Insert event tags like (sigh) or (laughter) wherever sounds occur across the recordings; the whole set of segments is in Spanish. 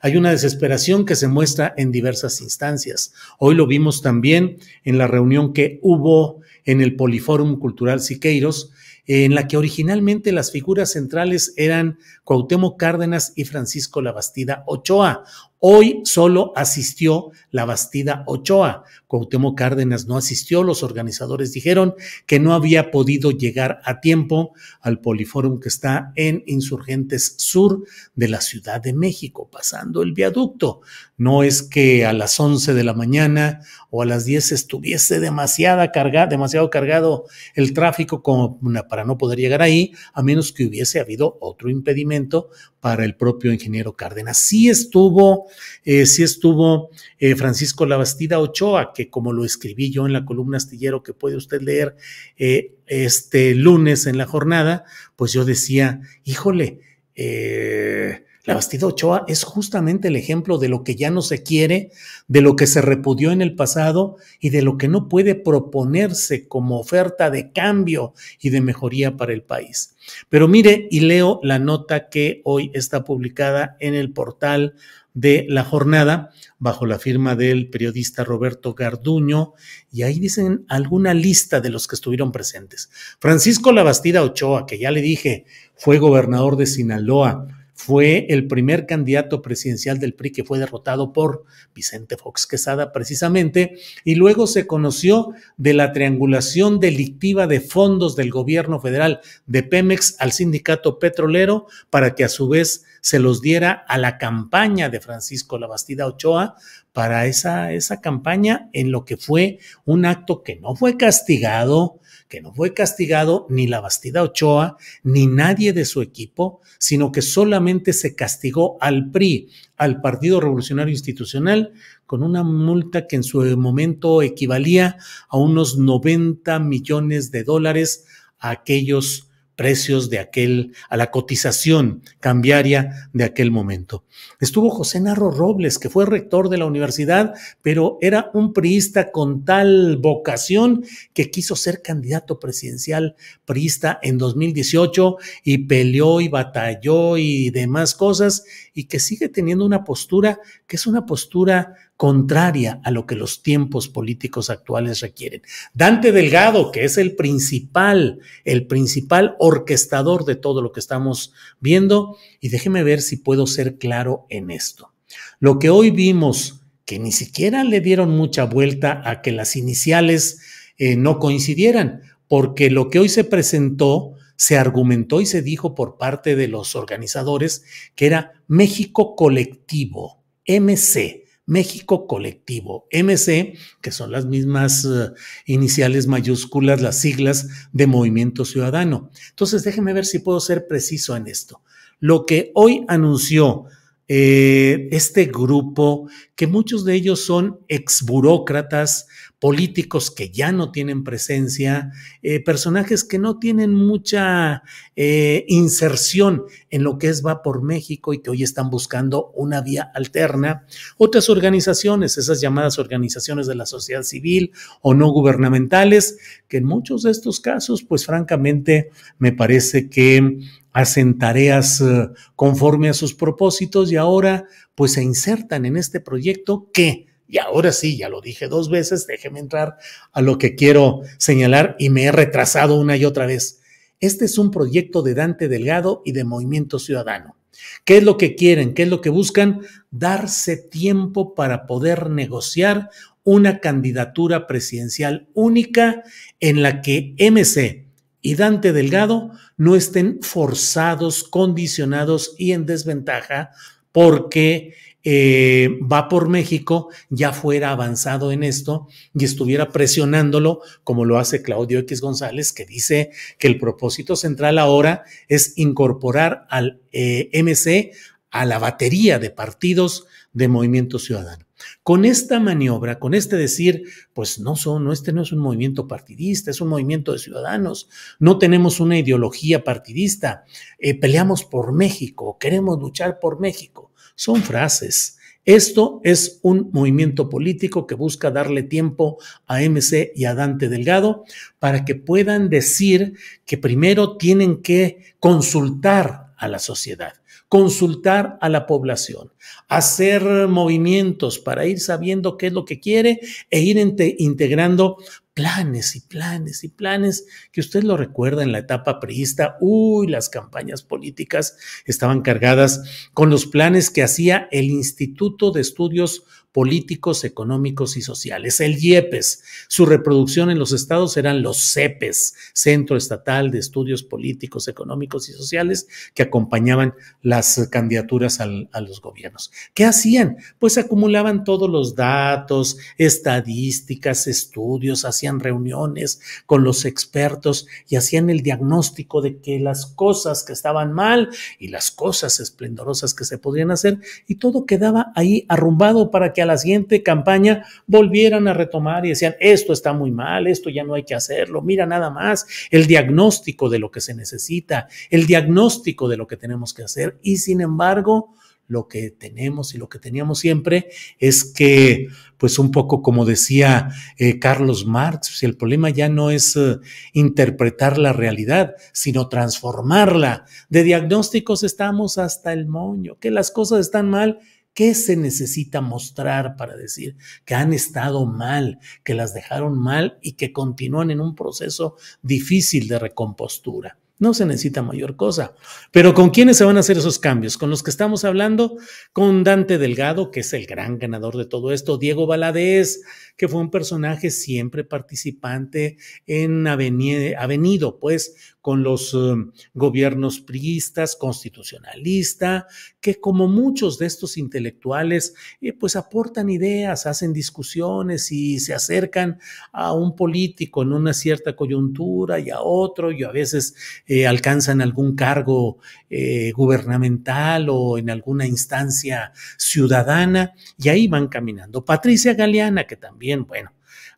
Hay una desesperación que se muestra en diversas instancias. Hoy lo vimos también en la reunión que hubo en el Poliforum Cultural Siqueiros en la que originalmente las figuras centrales eran Cuauhtémoc Cárdenas y Francisco Labastida Ochoa. Hoy solo asistió Labastida Ochoa. Cuauhtémoc Cárdenas no asistió. Los organizadores dijeron que no había podido llegar a tiempo al Poliforum que está en Insurgentes Sur de la Ciudad de México, pasando el viaducto. No es que a las 11 de la mañana o a las 10 estuviese demasiada demasiado cargado el tráfico como una no poder llegar ahí, a menos que hubiese habido otro impedimento para el propio ingeniero Cárdenas. Sí estuvo, si eh, sí estuvo eh, Francisco Labastida Ochoa, que como lo escribí yo en la columna astillero que puede usted leer eh, este lunes en la jornada, pues yo decía, híjole, eh, la Bastida Ochoa es justamente el ejemplo de lo que ya no se quiere, de lo que se repudió en el pasado y de lo que no puede proponerse como oferta de cambio y de mejoría para el país. Pero mire y leo la nota que hoy está publicada en el portal de la jornada bajo la firma del periodista Roberto Garduño y ahí dicen alguna lista de los que estuvieron presentes. Francisco la Bastida Ochoa, que ya le dije, fue gobernador de Sinaloa, fue el primer candidato presidencial del PRI que fue derrotado por Vicente Fox Quesada precisamente, y luego se conoció de la triangulación delictiva de fondos del gobierno federal de Pemex al sindicato petrolero para que a su vez se los diera a la campaña de Francisco Labastida Ochoa para esa, esa campaña en lo que fue un acto que no fue castigado, que no fue castigado ni la Bastida Ochoa, ni nadie de su equipo, sino que solamente se castigó al PRI, al Partido Revolucionario Institucional, con una multa que en su momento equivalía a unos 90 millones de dólares a aquellos precios de aquel, a la cotización cambiaria de aquel momento. Estuvo José Narro Robles, que fue rector de la universidad, pero era un priista con tal vocación que quiso ser candidato presidencial priista en 2018 y peleó y batalló y demás cosas, y que sigue teniendo una postura que es una postura contraria a lo que los tiempos políticos actuales requieren. Dante Delgado, que es el principal, el principal orquestador de todo lo que estamos viendo, y déjeme ver si puedo ser claro en esto. Lo que hoy vimos, que ni siquiera le dieron mucha vuelta a que las iniciales eh, no coincidieran, porque lo que hoy se presentó, se argumentó y se dijo por parte de los organizadores que era México Colectivo, MC México Colectivo, MC, que son las mismas eh, iniciales mayúsculas, las siglas de Movimiento Ciudadano. Entonces, déjeme ver si puedo ser preciso en esto. Lo que hoy anunció eh, este grupo, que muchos de ellos son exburócratas políticos que ya no tienen presencia, eh, personajes que no tienen mucha eh, inserción en lo que es Va por México y que hoy están buscando una vía alterna. Otras organizaciones, esas llamadas organizaciones de la sociedad civil o no gubernamentales, que en muchos de estos casos, pues francamente, me parece que hacen tareas eh, conforme a sus propósitos y ahora pues se insertan en este proyecto que y ahora sí, ya lo dije dos veces, déjeme entrar a lo que quiero señalar y me he retrasado una y otra vez. Este es un proyecto de Dante Delgado y de Movimiento Ciudadano. ¿Qué es lo que quieren? ¿Qué es lo que buscan? Darse tiempo para poder negociar una candidatura presidencial única en la que MC y Dante Delgado no estén forzados, condicionados y en desventaja porque eh, va por México ya fuera avanzado en esto y estuviera presionándolo como lo hace Claudio X González, que dice que el propósito central ahora es incorporar al eh, MC a la batería de partidos de Movimiento Ciudadano. Con esta maniobra, con este decir, pues no son, no, este no es un movimiento partidista, es un movimiento de ciudadanos, no tenemos una ideología partidista, eh, peleamos por México, queremos luchar por México son frases. Esto es un movimiento político que busca darle tiempo a MC y a Dante Delgado para que puedan decir que primero tienen que consultar a la sociedad, consultar a la población, hacer movimientos para ir sabiendo qué es lo que quiere e ir integrando planes y planes y planes, que usted lo recuerda en la etapa priista, uy, las campañas políticas estaban cargadas con los planes que hacía el Instituto de Estudios Políticos, Económicos y Sociales, el IEPES. Su reproducción en los estados eran los CEPES, Centro Estatal de Estudios Políticos, Económicos y Sociales, que acompañaban las candidaturas a los gobiernos. ¿Qué hacían? Pues acumulaban todos los datos, estadísticas, estudios, hacían reuniones con los expertos y hacían el diagnóstico de que las cosas que estaban mal y las cosas esplendorosas que se podían hacer y todo quedaba ahí arrumbado para que a la siguiente campaña volvieran a retomar y decían, esto está muy mal, esto ya no hay que hacerlo, mira nada más, el diagnóstico de lo que se necesita, el diagnóstico de lo que tenemos que hacer y sin embargo lo que tenemos y lo que teníamos siempre es que, pues un poco como decía eh, Carlos Marx, el problema ya no es eh, interpretar la realidad, sino transformarla. De diagnósticos estamos hasta el moño, que las cosas están mal. ¿Qué se necesita mostrar para decir que han estado mal, que las dejaron mal y que continúan en un proceso difícil de recompostura? No se necesita mayor cosa. Pero ¿con quiénes se van a hacer esos cambios? Con los que estamos hablando, con Dante Delgado, que es el gran ganador de todo esto, Diego Valadez, que fue un personaje siempre participante en avenido, pues, con los um, gobiernos priistas, constitucionalista, que como muchos de estos intelectuales, eh, pues aportan ideas, hacen discusiones y se acercan a un político en una cierta coyuntura y a otro, y a veces eh, alcanzan algún cargo eh, gubernamental o en alguna instancia ciudadana y ahí van caminando. Patricia Galeana, que también, bueno,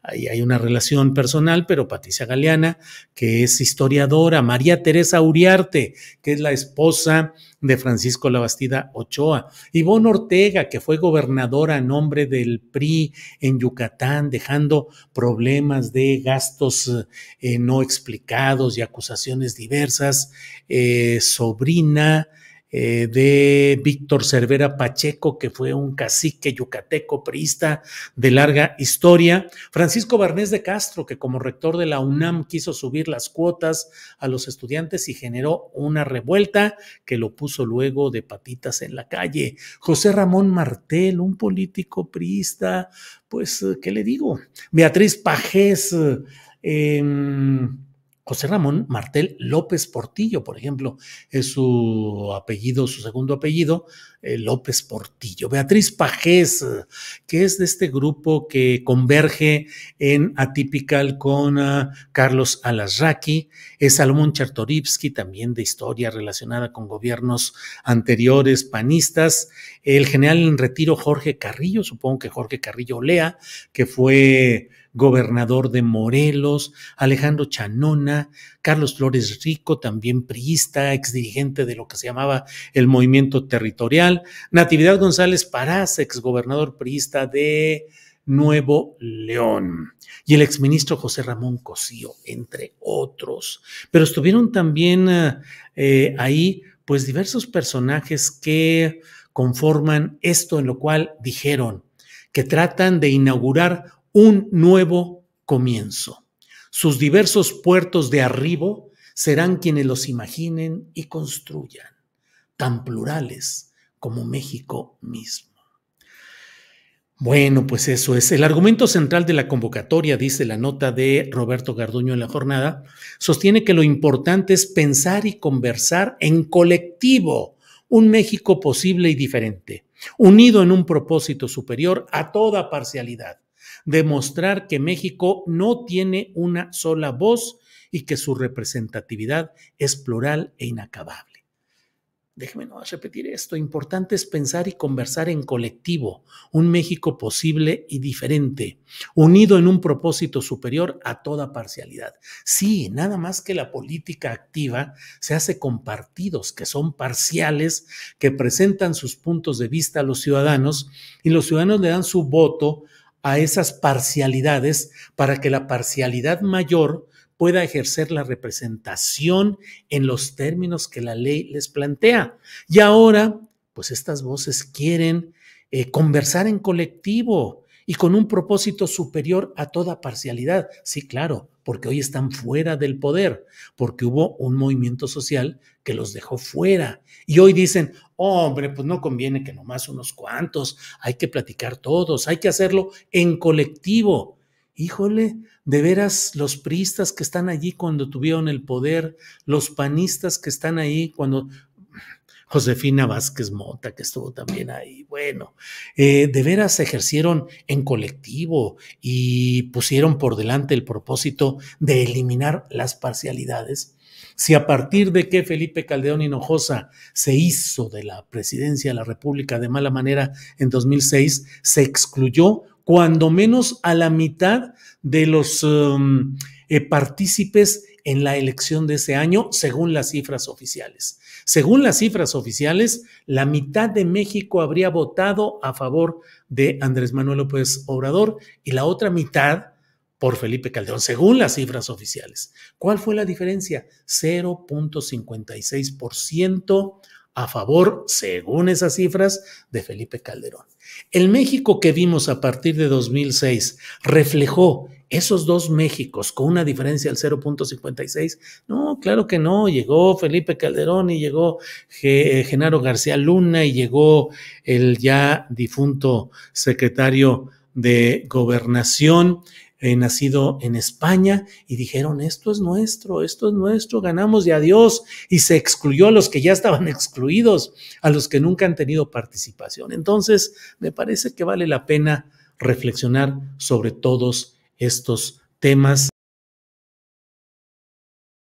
Ahí hay una relación personal, pero Patricia Galeana, que es historiadora, María Teresa Uriarte, que es la esposa de Francisco Labastida Ochoa, Ivonne Ortega, que fue gobernadora a nombre del PRI en Yucatán, dejando problemas de gastos eh, no explicados y acusaciones diversas, eh, sobrina, eh, de Víctor Cervera Pacheco, que fue un cacique yucateco priista de larga historia, Francisco Barnés de Castro, que como rector de la UNAM quiso subir las cuotas a los estudiantes y generó una revuelta que lo puso luego de patitas en la calle, José Ramón Martel, un político priista, pues, ¿qué le digo? Beatriz Pajés, eh, em, José Ramón Martel López Portillo, por ejemplo, es su apellido, su segundo apellido, eh, López Portillo. Beatriz Pajés, eh, que es de este grupo que converge en Atypical con ah, Carlos Alasraqui, es Salomón Chertorivsky, también de historia relacionada con gobiernos anteriores panistas, el general en retiro Jorge Carrillo, supongo que Jorge Carrillo Olea, que fue gobernador de Morelos, Alejandro Chanona, Carlos Flores Rico, también priista, exdirigente de lo que se llamaba el movimiento territorial, Natividad González Parás, exgobernador priista de Nuevo León, y el exministro José Ramón Cosío, entre otros. Pero estuvieron también eh, eh, ahí, pues, diversos personajes que conforman esto en lo cual dijeron que tratan de inaugurar un nuevo comienzo. Sus diversos puertos de arribo serán quienes los imaginen y construyan, tan plurales como México mismo. Bueno, pues eso es. El argumento central de la convocatoria, dice la nota de Roberto Garduño en la jornada, sostiene que lo importante es pensar y conversar en colectivo un México posible y diferente, unido en un propósito superior a toda parcialidad demostrar que México no tiene una sola voz y que su representatividad es plural e inacabable déjeme no repetir esto, importante es pensar y conversar en colectivo, un México posible y diferente, unido en un propósito superior a toda parcialidad. Sí, nada más que la política activa se hace con partidos que son parciales, que presentan sus puntos de vista a los ciudadanos y los ciudadanos le dan su voto a esas parcialidades para que la parcialidad mayor pueda ejercer la representación en los términos que la ley les plantea. Y ahora, pues estas voces quieren eh, conversar en colectivo y con un propósito superior a toda parcialidad. Sí, claro, porque hoy están fuera del poder, porque hubo un movimiento social que los dejó fuera. Y hoy dicen, hombre, pues no conviene que nomás unos cuantos, hay que platicar todos, hay que hacerlo en colectivo. Híjole, de veras los priistas que están allí cuando tuvieron el poder, los panistas que están ahí cuando Josefina Vázquez Mota, que estuvo también ahí. Bueno, eh, de veras se ejercieron en colectivo y pusieron por delante el propósito de eliminar las parcialidades. Si a partir de que Felipe Caldeón Hinojosa se hizo de la presidencia de la República de mala manera en 2006, se excluyó cuando menos a la mitad de los um, eh, partícipes en la elección de ese año, según las cifras oficiales. Según las cifras oficiales, la mitad de México habría votado a favor de Andrés Manuel López Obrador y la otra mitad por Felipe Calderón, según las cifras oficiales. ¿Cuál fue la diferencia? 0.56% a favor, según esas cifras, de Felipe Calderón. El México que vimos a partir de 2006 reflejó esos dos Méxicos con una diferencia del 0.56? No, claro que no. Llegó Felipe Calderón y llegó eh, Genaro García Luna y llegó el ya difunto secretario de gobernación. Eh, nacido en España y dijeron, esto es nuestro, esto es nuestro, ganamos y adiós. Y se excluyó a los que ya estaban (laughs) excluidos, a los que nunca han tenido participación. Entonces, me parece que vale la pena reflexionar sobre todos estos temas